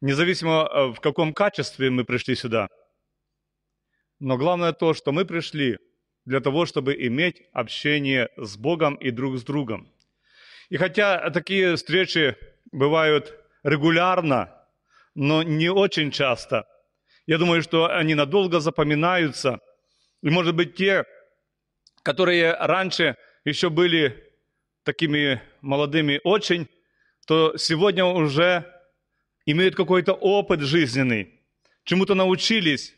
независимо э, в каком качестве мы пришли сюда. Но главное то, что мы пришли для того, чтобы иметь общение с Богом и друг с другом. И хотя такие встречи бывают регулярно, но не очень часто, я думаю, что они надолго запоминаются. И, может быть, те, которые раньше еще были такими молодыми очень, то сегодня уже имеют какой-то опыт жизненный, чему-то научились,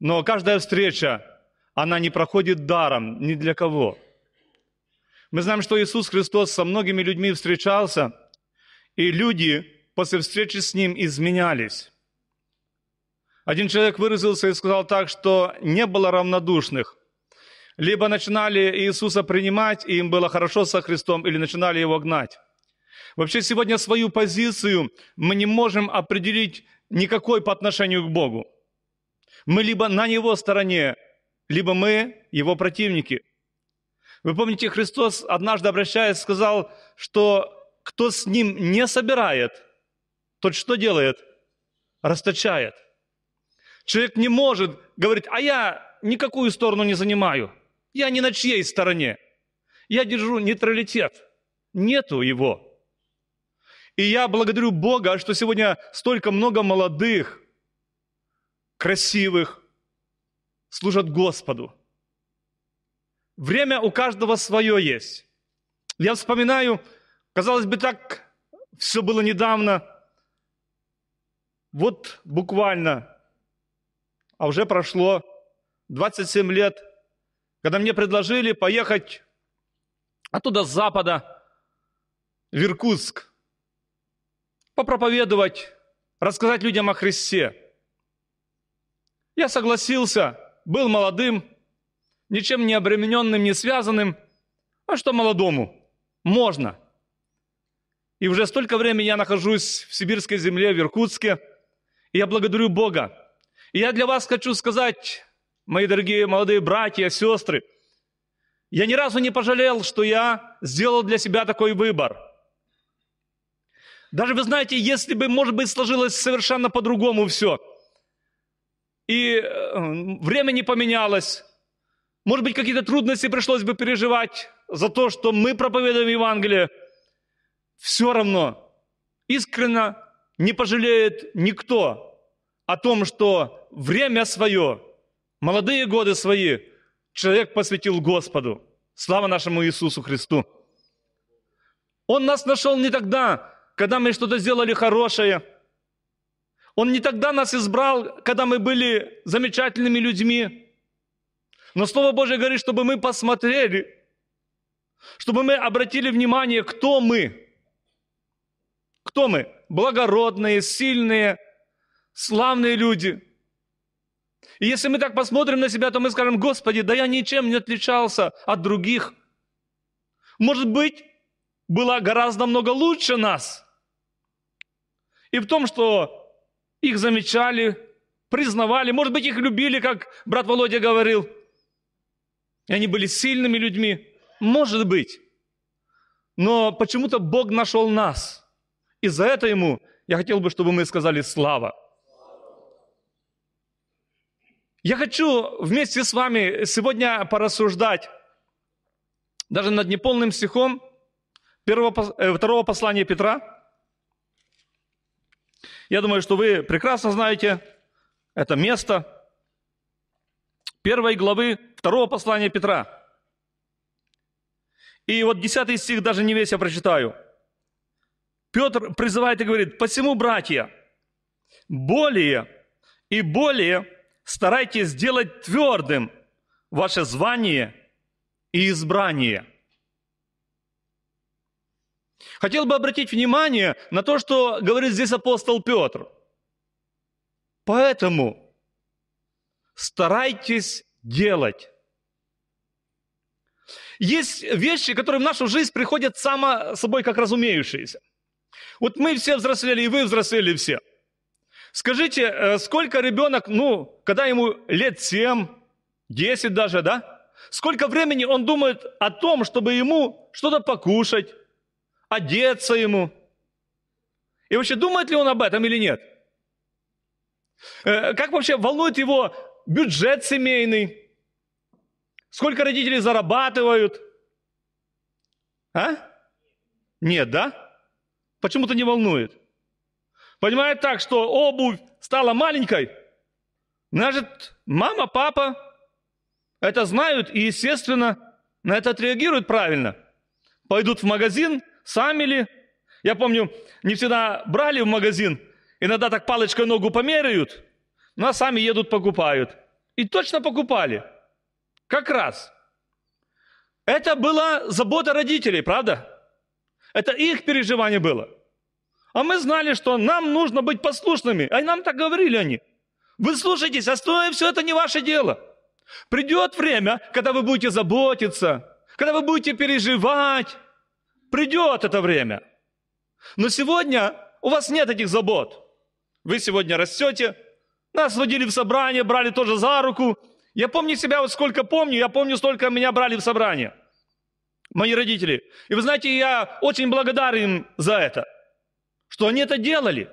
но каждая встреча, она не проходит даром ни для кого. Мы знаем, что Иисус Христос со многими людьми встречался, и люди после встречи с Ним изменялись. Один человек выразился и сказал так, что не было равнодушных. Либо начинали Иисуса принимать, и им было хорошо со Христом, или начинали Его гнать. Вообще сегодня свою позицию мы не можем определить никакой по отношению к Богу. Мы либо на Его стороне, либо мы Его противники. Вы помните, Христос однажды обращаясь сказал, что кто с Ним не собирает, тот что делает? Расточает. Человек не может говорить, а я никакую сторону не занимаю, я не на чьей стороне, я держу нейтралитет. Нету его. И я благодарю Бога, что сегодня столько много молодых, красивых служат Господу. Время у каждого свое есть. Я вспоминаю, казалось бы, так все было недавно. Вот буквально, а уже прошло 27 лет, когда мне предложили поехать оттуда с запада в Иркутск, попроповедовать, рассказать людям о Христе. Я согласился, был молодым, ничем не обремененным, не связанным. А что молодому? Можно. И уже столько времени я нахожусь в сибирской земле, в Иркутске, и я благодарю Бога. И я для вас хочу сказать, мои дорогие молодые братья, сестры, я ни разу не пожалел, что я сделал для себя такой выбор – даже, вы знаете, если бы, может быть, сложилось совершенно по-другому все, и э, время не поменялось, может быть, какие-то трудности пришлось бы переживать за то, что мы проповедуем Евангелие, все равно искренно не пожалеет никто о том, что время свое, молодые годы свои человек посвятил Господу. Слава нашему Иисусу Христу! Он нас нашел не тогда, когда мы что-то сделали хорошее. Он не тогда нас избрал, когда мы были замечательными людьми. Но Слово Божье говорит, чтобы мы посмотрели, чтобы мы обратили внимание, кто мы. Кто мы? Благородные, сильные, славные люди. И если мы так посмотрим на себя, то мы скажем, Господи, да я ничем не отличался от других. Может быть, было гораздо много лучше нас и в том, что их замечали, признавали, может быть, их любили, как брат Володя говорил. И они были сильными людьми. Может быть. Но почему-то Бог нашел нас. И за это Ему я хотел бы, чтобы мы сказали «Слава». Я хочу вместе с вами сегодня порассуждать даже над неполным стихом первого, э, второго послания Петра, я думаю, что вы прекрасно знаете это место первой главы второго послания Петра. И вот десятый стих даже не весь я прочитаю. Петр призывает и говорит, «Посему, братья, более и более старайтесь сделать твердым ваше звание и избрание». Хотел бы обратить внимание на то, что говорит здесь апостол Петр. Поэтому старайтесь делать. Есть вещи, которые в нашу жизнь приходят само собой как разумеющиеся. Вот мы все взрослели, и вы взрослели все. Скажите, э, сколько ребенок, ну, когда ему лет 7, 10 даже, да? Сколько времени он думает о том, чтобы ему что-то покушать, одеться ему. И вообще думает ли он об этом или нет? Э, как вообще волнует его бюджет семейный? Сколько родители зарабатывают? А? Нет, да? Почему-то не волнует. Понимает так, что обувь стала маленькой. Значит, мама, папа это знают и, естественно, на это отреагируют правильно. Пойдут в магазин – Сами ли? Я помню, не всегда брали в магазин, иногда так палочкой ногу померяют, но ну, а сами едут покупают. И точно покупали. Как раз. Это была забота родителей, правда? Это их переживание было. А мы знали, что нам нужно быть послушными. А нам так говорили они. Вы слушайтесь, остальное а все это не ваше дело. Придет время, когда вы будете заботиться, когда вы будете переживать, Придет это время. Но сегодня у вас нет этих забот. Вы сегодня растете. Нас водили в собрание, брали тоже за руку. Я помню себя, вот сколько помню, я помню, столько меня брали в собрание. Мои родители. И вы знаете, я очень благодарен им за это, что они это делали.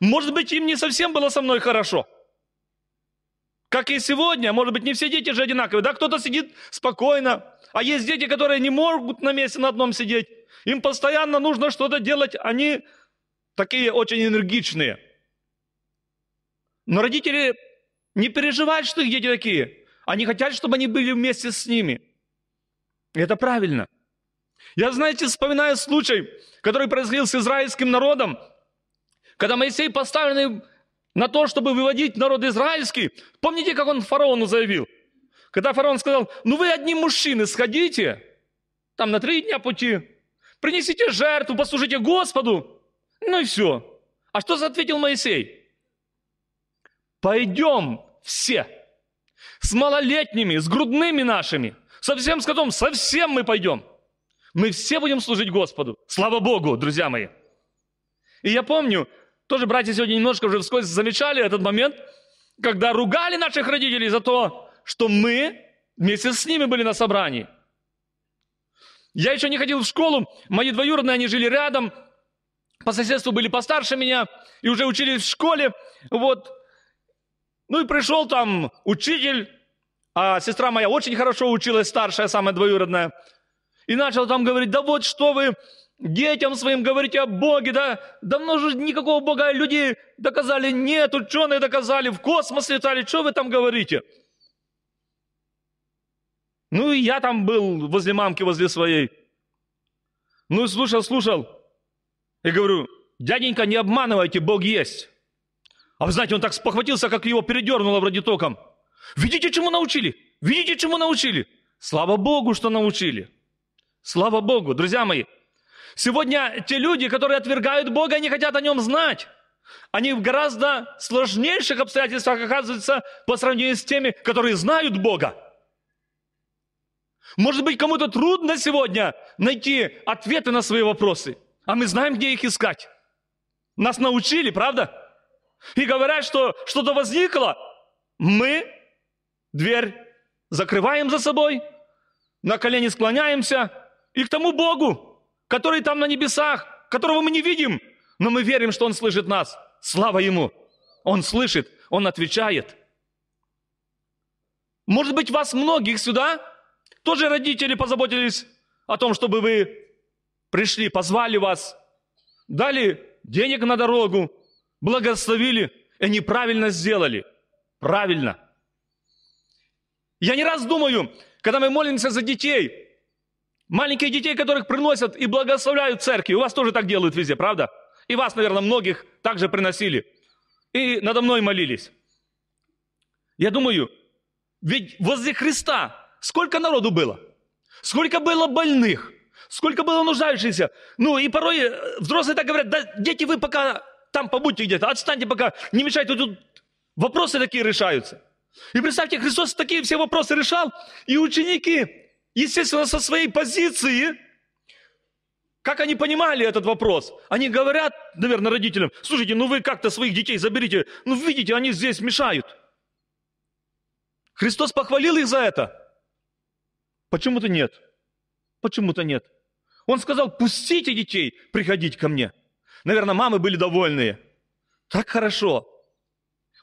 Может быть, им не совсем было со мной хорошо – как и сегодня, может быть, не все дети же одинаковые, да, кто-то сидит спокойно, а есть дети, которые не могут на месте на одном сидеть. Им постоянно нужно что-то делать, они такие очень энергичные. Но родители не переживают, что их дети такие. Они хотят, чтобы они были вместе с ними. И это правильно. Я, знаете, вспоминаю случай, который происходил с израильским народом, когда Моисей поставленный на то, чтобы выводить народ израильский. Помните, как он фараону заявил? Когда фараон сказал, ну вы одни мужчины сходите, там на три дня пути, принесите жертву, послужите Господу, ну и все. А что ответил Моисей? Пойдем все, с малолетними, с грудными нашими, со всем скотом, со всем мы пойдем. Мы все будем служить Господу. Слава Богу, друзья мои. И я помню, тоже братья сегодня немножко уже вскользь замечали этот момент, когда ругали наших родителей за то, что мы вместе с ними были на собрании. Я еще не ходил в школу, мои двоюродные, они жили рядом, по соседству были постарше меня и уже учились в школе, вот. Ну и пришел там учитель, а сестра моя очень хорошо училась, старшая, самая двоюродная, и начал там говорить, да вот что вы Детям своим говорите о Боге, да? Давно же никакого Бога люди доказали нет, ученые доказали, в космос летали, что вы там говорите? Ну и я там был возле мамки, возле своей. Ну и слушал, слушал. И говорю, дяденька, не обманывайте, Бог есть. А вы знаете, он так спохватился, как его передернуло вроде током. Видите, чему научили? Видите, чему научили? Слава Богу, что научили. Слава Богу, друзья мои, Сегодня те люди, которые отвергают Бога, не хотят о нем знать. Они в гораздо сложнейших обстоятельствах оказываются по сравнению с теми, которые знают Бога. Может быть, кому-то трудно сегодня найти ответы на свои вопросы, а мы знаем, где их искать. Нас научили, правда? И говорят, что что-то возникло. Мы дверь закрываем за собой, на колени склоняемся и к тому Богу, который там на небесах, которого мы не видим, но мы верим, что Он слышит нас. Слава Ему! Он слышит, Он отвечает. Может быть, вас многих сюда тоже родители позаботились о том, чтобы вы пришли, позвали вас, дали денег на дорогу, благословили, и они правильно сделали. Правильно. Я не раз думаю, когда мы молимся за детей – Маленьких детей, которых приносят и благословляют церкви. У вас тоже так делают везде, правда? И вас, наверное, многих также приносили. И надо мной молились. Я думаю, ведь возле Христа сколько народу было? Сколько было больных? Сколько было нуждающихся? Ну и порой э, взрослые так говорят, да дети вы пока там побудьте где-то, отстаньте пока, не мешайте, тут вопросы такие решаются. И представьте, Христос такие все вопросы решал, и ученики естественно, со своей позиции, как они понимали этот вопрос? Они говорят, наверное, родителям, слушайте, ну вы как-то своих детей заберите, ну видите, они здесь мешают. Христос похвалил их за это? Почему-то нет. Почему-то нет. Он сказал, пустите детей приходить ко мне. Наверное, мамы были довольные. Так хорошо.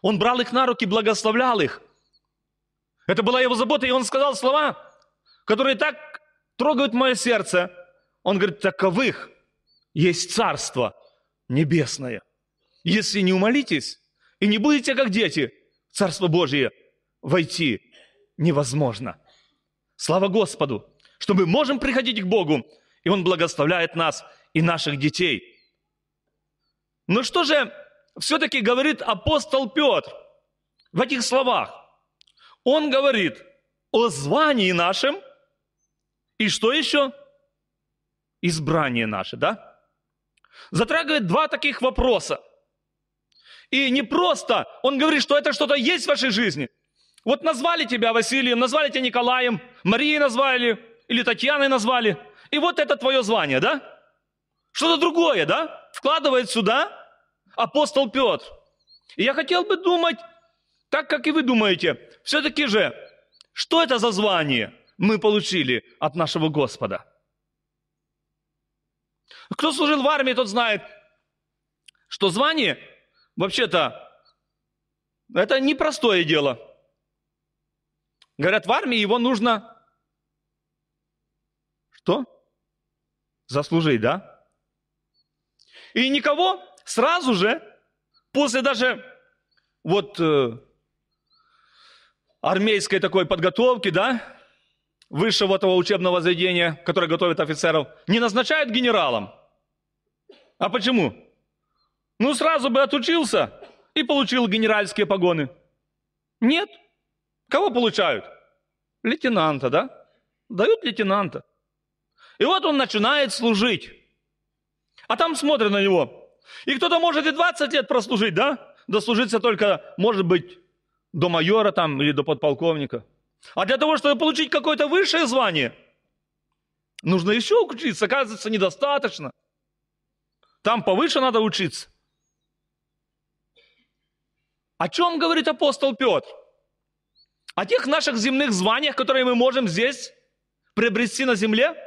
Он брал их на руки, благословлял их. Это была его забота, и он сказал слова, которые так трогают мое сердце. Он говорит, таковых есть Царство Небесное. Если не умолитесь и не будете как дети, в Царство Божие войти невозможно. Слава Господу, что мы можем приходить к Богу, и Он благословляет нас и наших детей. Но что же все-таки говорит апостол Петр в этих словах? Он говорит о звании нашем – и что еще? Избрание наше, да? Затрагивает два таких вопроса. И не просто он говорит, что это что-то есть в вашей жизни. Вот назвали тебя Василием, назвали тебя Николаем, Марией назвали или Татьяной назвали. И вот это твое звание, да? Что-то другое, да? Вкладывает сюда апостол Петр. И я хотел бы думать, так как и вы думаете, все-таки же, что это за звание? мы получили от нашего Господа. Кто служил в армии, тот знает, что звание, вообще-то, это непростое дело. Говорят, в армии его нужно что? Заслужить, да? И никого сразу же, после даже вот э, армейской такой подготовки, да, высшего этого учебного заведения, которое готовит офицеров, не назначают генералом. А почему? Ну, сразу бы отучился и получил генеральские погоны. Нет. Кого получают? Лейтенанта, да? Дают лейтенанта. И вот он начинает служить. А там смотрят на него. И кто-то может и 20 лет прослужить, да? Дослужиться только, может быть, до майора там или до подполковника – а для того, чтобы получить какое-то высшее звание, нужно еще учиться. Оказывается, недостаточно. Там повыше надо учиться. О чем говорит апостол Петр? О тех наших земных званиях, которые мы можем здесь приобрести на земле?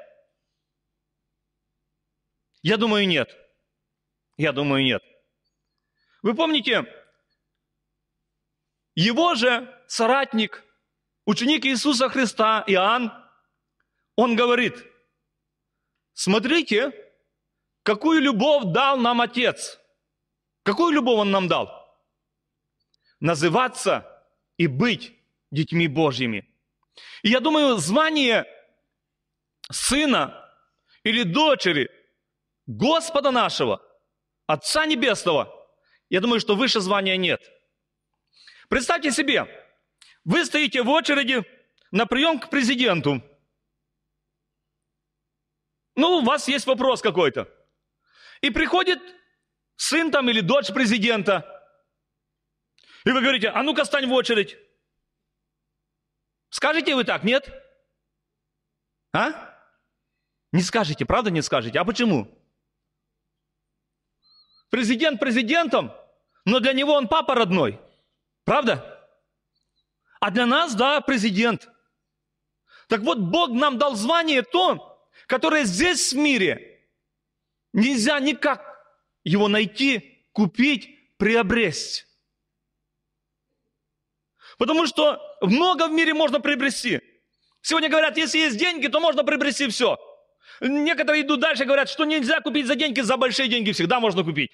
Я думаю, нет. Я думаю, нет. Вы помните, его же соратник ученик Иисуса Христа, Иоанн, он говорит, смотрите, какую любовь дал нам Отец. Какую любовь Он нам дал? Называться и быть детьми Божьими. И я думаю, звание сына или дочери Господа нашего, Отца Небесного, я думаю, что выше звания нет. Представьте себе, вы стоите в очереди на прием к президенту. Ну, у вас есть вопрос какой-то. И приходит сын там или дочь президента. И вы говорите, а ну-ка стань в очередь. Скажете вы так, нет? А? Не скажете, правда не скажете? А почему? Президент президентом, но для него он папа родной. Правда? А для нас, да, президент. Так вот, Бог нам дал звание то, которое здесь в мире нельзя никак его найти, купить, приобрести. Потому что много в мире можно приобрести. Сегодня говорят, если есть деньги, то можно приобрести все. Некоторые идут дальше, говорят, что нельзя купить за деньги, за большие деньги всегда можно купить.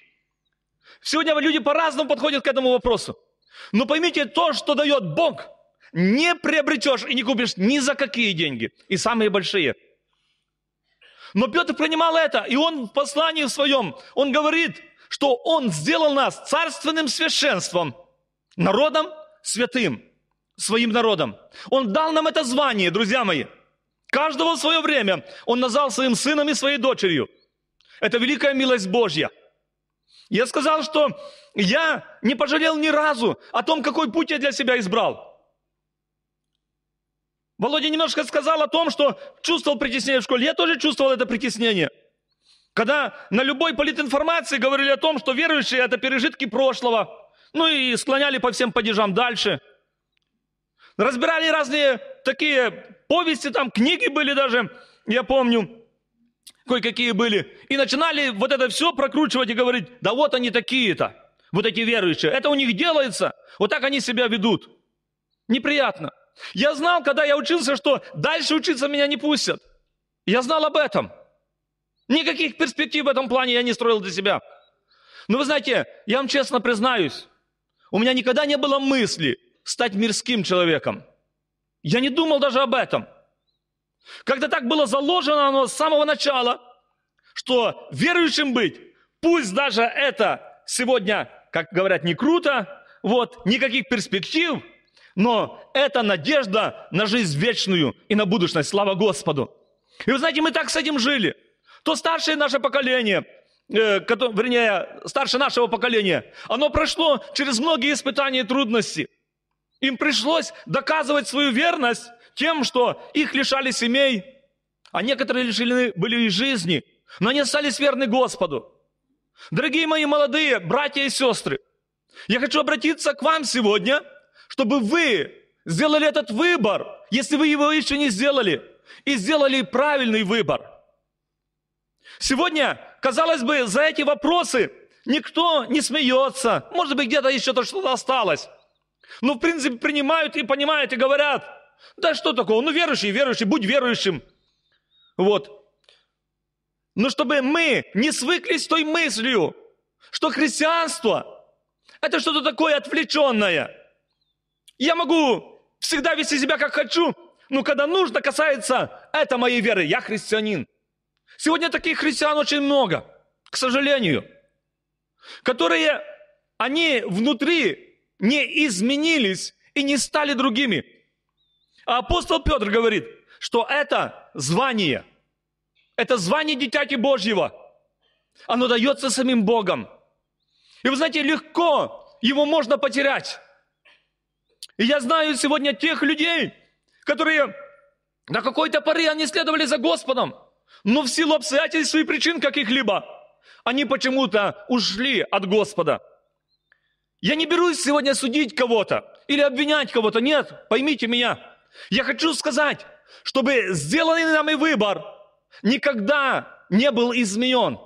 Сегодня люди по-разному подходят к этому вопросу. Но поймите, то, что дает Бог, не приобретешь и не купишь ни за какие деньги, и самые большие. Но Петр принимал это, и он в послании своем, он говорит, что он сделал нас царственным священством, народом святым, своим народом. Он дал нам это звание, друзья мои. Каждого в свое время он назвал своим сыном и своей дочерью. Это великая милость Божья. Я сказал, что я не пожалел ни разу о том, какой путь я для себя избрал. Володя немножко сказал о том, что чувствовал притеснение в школе. Я тоже чувствовал это притеснение. Когда на любой политинформации говорили о том, что верующие – это пережитки прошлого, ну и склоняли по всем падежам дальше. Разбирали разные такие повести, там книги были даже, я помню, кое-какие были. И начинали вот это все прокручивать и говорить, да вот они такие-то, вот эти верующие. Это у них делается, вот так они себя ведут. Неприятно. Я знал, когда я учился, что дальше учиться меня не пустят. Я знал об этом. Никаких перспектив в этом плане я не строил для себя. Но вы знаете, я вам честно признаюсь, у меня никогда не было мысли стать мирским человеком. Я не думал даже об этом. Когда так было заложено оно с самого начала, что верующим быть, пусть даже это сегодня, как говорят, не круто, вот, никаких перспектив – но это надежда на жизнь вечную и на будущность. Слава Господу! И вы знаете, мы так с этим жили. То старшее наше поколение, э, вернее, старше нашего поколения, оно прошло через многие испытания и трудности. Им пришлось доказывать свою верность тем, что их лишали семей, а некоторые лишены были и жизни, но они остались верны Господу. Дорогие мои молодые братья и сестры, я хочу обратиться к вам сегодня – чтобы вы сделали этот выбор, если вы его еще не сделали, и сделали правильный выбор. Сегодня, казалось бы, за эти вопросы никто не смеется. Может быть, где-то еще то что-то осталось. Но, в принципе, принимают и понимают, и говорят, да что такое? ну верующий, верующий, будь верующим. Вот. Но чтобы мы не свыклись с той мыслью, что христианство – это что-то такое отвлеченное – я могу всегда вести себя как хочу, но когда нужно касается это моей веры, я христианин. Сегодня таких христиан очень много, к сожалению, которые, они внутри не изменились и не стали другими. А апостол Петр говорит, что это звание, это звание Дитяти Божьего. Оно дается самим Богом. И вы знаете, легко его можно потерять. И я знаю сегодня тех людей, которые на какой-то поры они следовали за Господом, но в силу обстоятельств и причин каких-либо они почему-то ушли от Господа. Я не берусь сегодня судить кого-то или обвинять кого-то. Нет, поймите меня. Я хочу сказать, чтобы сделанный нами выбор никогда не был изменен.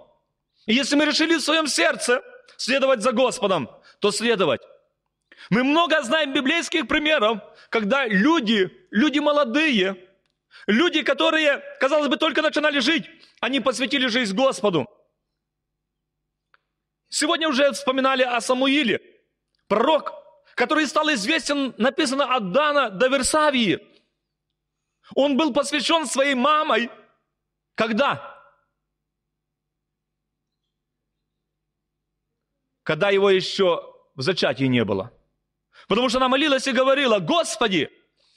И если мы решили в своем сердце следовать за Господом, то следовать. Мы много знаем библейских примеров, когда люди, люди молодые, люди, которые, казалось бы, только начинали жить, они посвятили жизнь Господу. Сегодня уже вспоминали о Самуиле, пророк, который стал известен, написано от Дана до Версавии. Он был посвящен своей мамой. Когда? Когда его еще в зачатии не было – Потому что она молилась и говорила, Господи,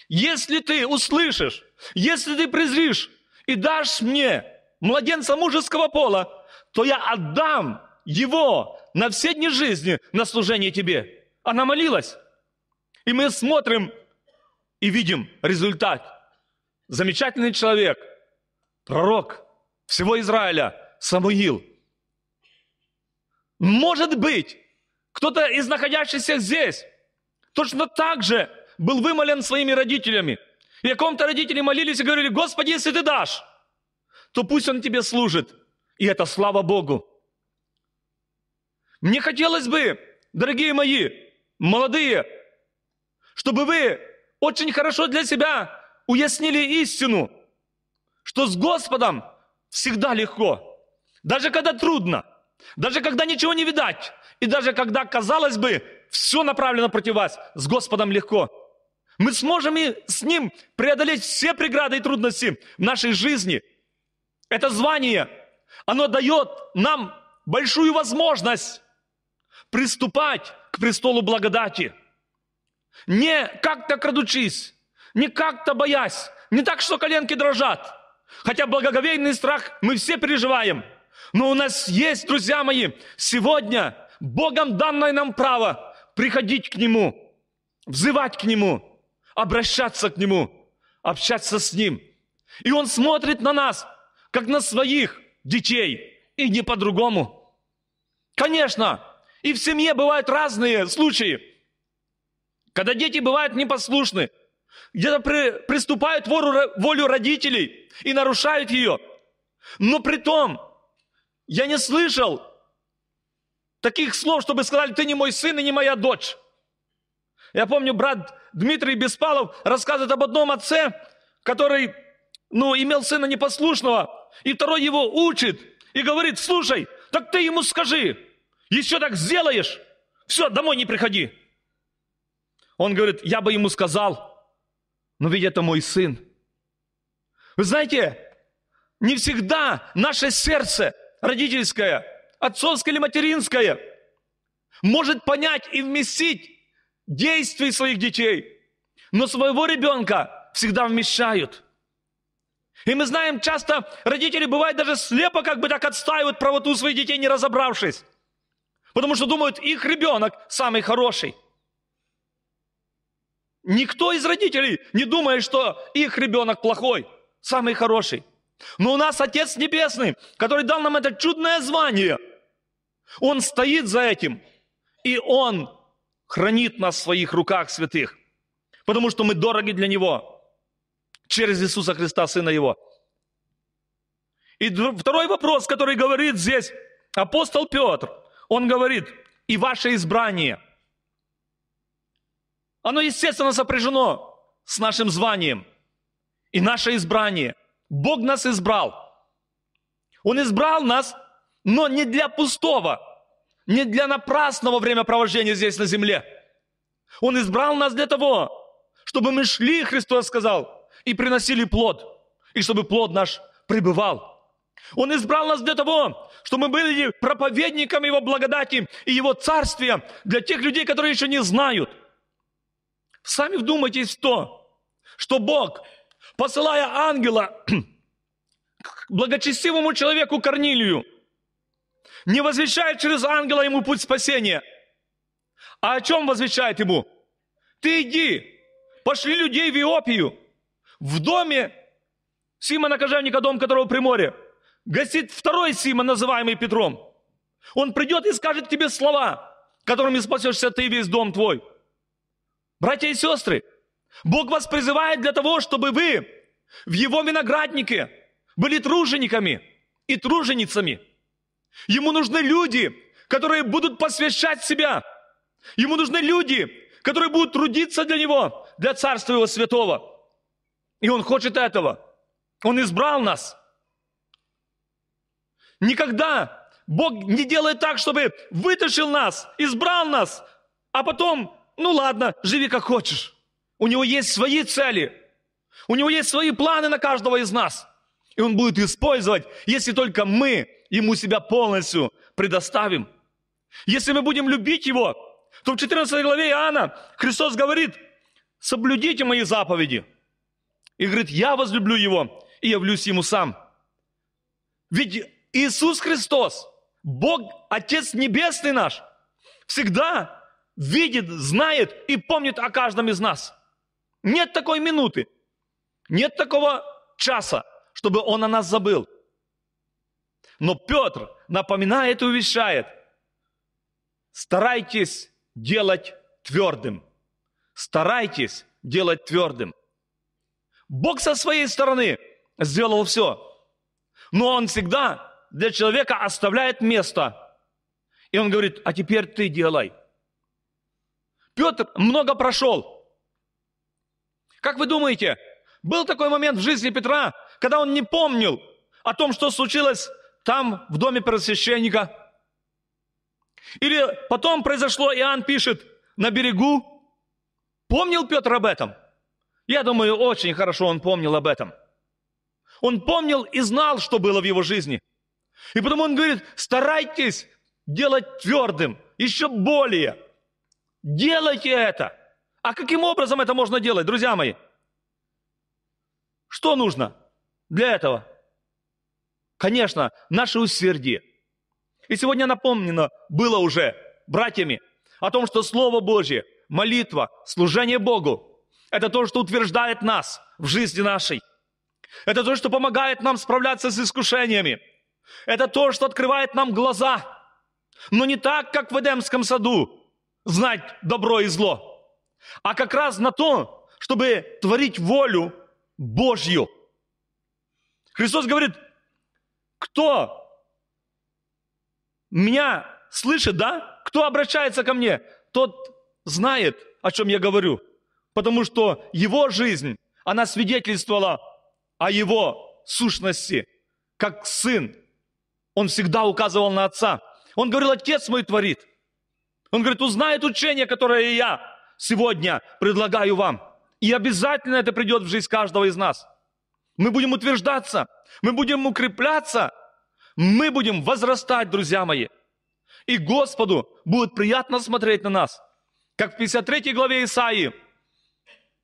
если ты услышишь, если ты презришь и дашь мне младенца мужеского пола, то я отдам его на все дни жизни на служение тебе. Она молилась. И мы смотрим и видим результат. Замечательный человек, пророк всего Израиля, Самуил. Может быть, кто-то из находящихся здесь точно так же был вымолен своими родителями. И о ком-то родители молились и говорили, Господи, если ты дашь, то пусть он тебе служит. И это слава Богу. Мне хотелось бы, дорогие мои, молодые, чтобы вы очень хорошо для себя уяснили истину, что с Господом всегда легко, даже когда трудно – даже когда ничего не видать, и даже когда, казалось бы, все направлено против вас, с Господом легко. Мы сможем и с Ним преодолеть все преграды и трудности в нашей жизни. Это звание, оно дает нам большую возможность приступать к престолу благодати. Не как-то крадучись, не как-то боясь, не так, что коленки дрожат. Хотя благоговейный страх мы все переживаем – но у нас есть, друзья мои, сегодня Богом данное нам право приходить к Нему, взывать к Нему, обращаться к Нему, общаться с Ним. И Он смотрит на нас, как на своих детей, и не по-другому. Конечно, и в семье бывают разные случаи, когда дети бывают непослушны, где-то при, приступают волю, волю родителей и нарушают ее. Но при том, я не слышал таких слов, чтобы сказали, ты не мой сын и не моя дочь. Я помню, брат Дмитрий Беспалов рассказывает об одном отце, который, ну, имел сына непослушного, и второй его учит и говорит, слушай, так ты ему скажи, еще так сделаешь, все, домой не приходи. Он говорит, я бы ему сказал, но ведь это мой сын. Вы знаете, не всегда наше сердце родительское, отцовское или материнское, может понять и вместить действия своих детей, но своего ребенка всегда вмещают. И мы знаем, часто родители бывают даже слепо как бы так отстаивают правоту своих детей, не разобравшись. Потому что думают, их ребенок самый хороший. Никто из родителей не думает, что их ребенок плохой, самый хороший. Но у нас Отец Небесный, который дал нам это чудное звание, Он стоит за этим, и Он хранит нас в своих руках святых, потому что мы дороги для Него через Иисуса Христа, Сына Его. И второй вопрос, который говорит здесь апостол Петр, он говорит, и ваше избрание, оно, естественно, сопряжено с нашим званием, и наше избрание – Бог нас избрал. Он избрал нас, но не для пустого, не для напрасного времяпровождения здесь на земле. Он избрал нас для того, чтобы мы шли, Христос сказал, и приносили плод, и чтобы плод наш пребывал. Он избрал нас для того, чтобы мы были проповедниками Его благодати и Его царствия для тех людей, которые еще не знают. Сами вдумайтесь в то, что Бог посылая ангела к благочестивому человеку Корнилию, не возвещает через ангела ему путь спасения. А о чем возвещает ему? Ты иди, пошли людей в Иопию, в доме Симона Кожевника, дом которого при море, гостит второй Симон, называемый Петром. Он придет и скажет тебе слова, которыми спасешься ты и весь дом твой. Братья и сестры, Бог вас призывает для того, чтобы вы в Его винограднике были тружениками и труженицами. Ему нужны люди, которые будут посвящать себя. Ему нужны люди, которые будут трудиться для Него, для Царства Его Святого. И Он хочет этого. Он избрал нас. Никогда Бог не делает так, чтобы вытащил нас, избрал нас, а потом, ну ладно, живи как хочешь. У него есть свои цели. У него есть свои планы на каждого из нас. И он будет использовать, если только мы ему себя полностью предоставим. Если мы будем любить его, то в 14 главе Иоанна Христос говорит, соблюдите мои заповеди. И говорит, я возлюблю его и явлюсь ему сам. Ведь Иисус Христос, Бог, Отец Небесный наш, всегда видит, знает и помнит о каждом из нас – нет такой минуты. Нет такого часа, чтобы он о нас забыл. Но Петр напоминает и увещает. Старайтесь делать твердым. Старайтесь делать твердым. Бог со своей стороны сделал все. Но он всегда для человека оставляет место. И он говорит, а теперь ты делай. Петр много прошел. Как вы думаете, был такой момент в жизни Петра, когда он не помнил о том, что случилось там, в доме пресвященника? Или потом произошло, Иоанн пишет, на берегу. Помнил Петр об этом? Я думаю, очень хорошо он помнил об этом. Он помнил и знал, что было в его жизни. И потом он говорит, старайтесь делать твердым, еще более. Делайте это. А каким образом это можно делать, друзья мои? Что нужно для этого? Конечно, наше усердие. И сегодня напомнено было уже братьями о том, что Слово Божье, молитва, служение Богу – это то, что утверждает нас в жизни нашей. Это то, что помогает нам справляться с искушениями. Это то, что открывает нам глаза. Но не так, как в Эдемском саду, знать добро и зло – а как раз на то, чтобы творить волю Божью. Христос говорит, кто меня слышит, да? Кто обращается ко мне, тот знает, о чем я говорю. Потому что его жизнь, она свидетельствовала о его сущности, как сын. Он всегда указывал на отца. Он говорил, отец мой творит. Он говорит, узнает учение, которое я сегодня предлагаю вам. И обязательно это придет в жизнь каждого из нас. Мы будем утверждаться, мы будем укрепляться, мы будем возрастать, друзья мои. И Господу будет приятно смотреть на нас. Как в 53 главе Исаии,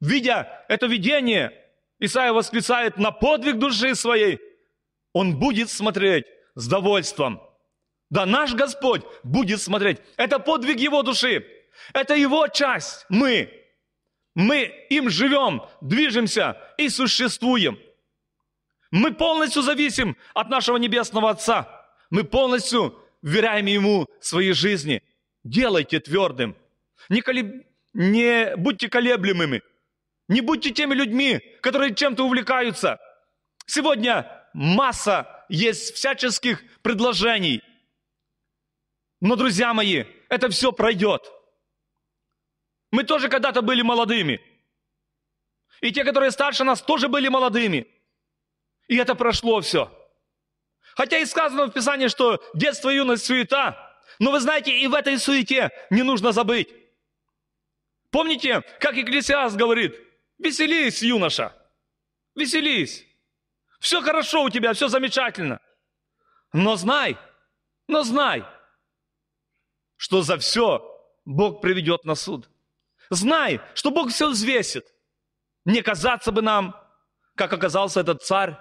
видя это видение, Исаия восклицает на подвиг души своей, он будет смотреть с довольством. Да наш Господь будет смотреть. Это подвиг его души. Это Его часть, мы. Мы им живем, движемся и существуем. Мы полностью зависим от нашего Небесного Отца. Мы полностью веряем Ему свои жизни. Делайте твердым. Не, колеб... не будьте колеблемыми. Не будьте теми людьми, которые чем-то увлекаются. Сегодня масса есть всяческих предложений. Но, друзья мои, это все пройдет. Мы тоже когда-то были молодыми. И те, которые старше нас, тоже были молодыми. И это прошло все. Хотя и сказано в Писании, что детство, юность, суета. Но вы знаете, и в этой суете не нужно забыть. Помните, как Екклесиас говорит, веселись, юноша, веселись. Все хорошо у тебя, все замечательно. Но знай, но знай, что за все Бог приведет на суд. Знай, что Бог все взвесит. Не казаться бы нам, как оказался этот царь.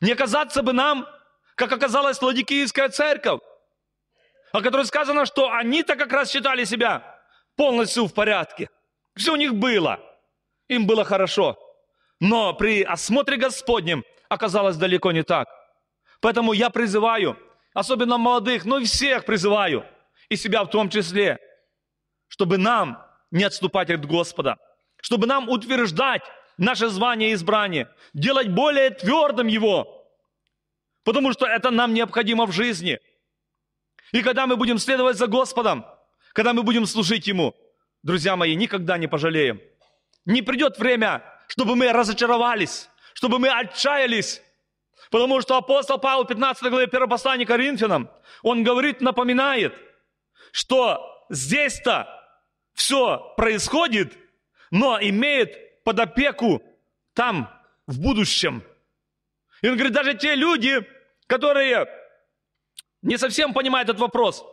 Не казаться бы нам, как оказалась Ладикийская церковь, о которой сказано, что они-то как раз считали себя полностью в порядке. Все у них было. Им было хорошо. Но при осмотре Господнем оказалось далеко не так. Поэтому я призываю, особенно молодых, но и всех призываю, и себя в том числе, чтобы нам не отступать от Господа, чтобы нам утверждать наше звание и избрание, делать более твердым его, потому что это нам необходимо в жизни. И когда мы будем следовать за Господом, когда мы будем служить Ему, друзья мои, никогда не пожалеем. Не придет время, чтобы мы разочаровались, чтобы мы отчаялись, Потому что апостол Павел, 15 главе 1 послания Коринфянам, он говорит, напоминает, что здесь-то все происходит, но имеет под опеку там, в будущем. И он говорит, даже те люди, которые не совсем понимают этот вопрос,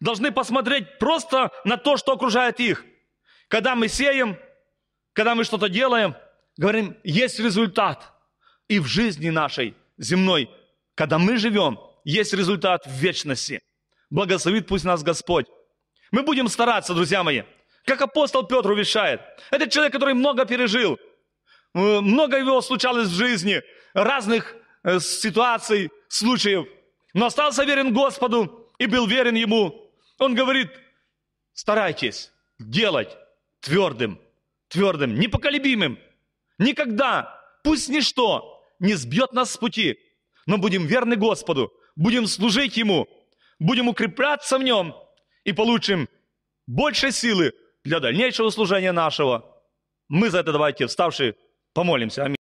должны посмотреть просто на то, что окружает их. Когда мы сеем, когда мы что-то делаем, говорим, есть результат. И в жизни нашей земной, когда мы живем, есть результат в вечности. Благословит пусть нас Господь. Мы будем стараться, друзья мои – как апостол Петр увещает. Это человек, который много пережил, э, много его случалось в жизни, разных э, ситуаций, случаев, но остался верен Господу и был верен Ему. Он говорит, старайтесь делать твердым, твердым, непоколебимым. Никогда, пусть ничто не сбьет нас с пути, но будем верны Господу, будем служить Ему, будем укрепляться в Нем и получим больше силы для дальнейшего служения нашего. Мы за это давайте, вставшие, помолимся. Аминь.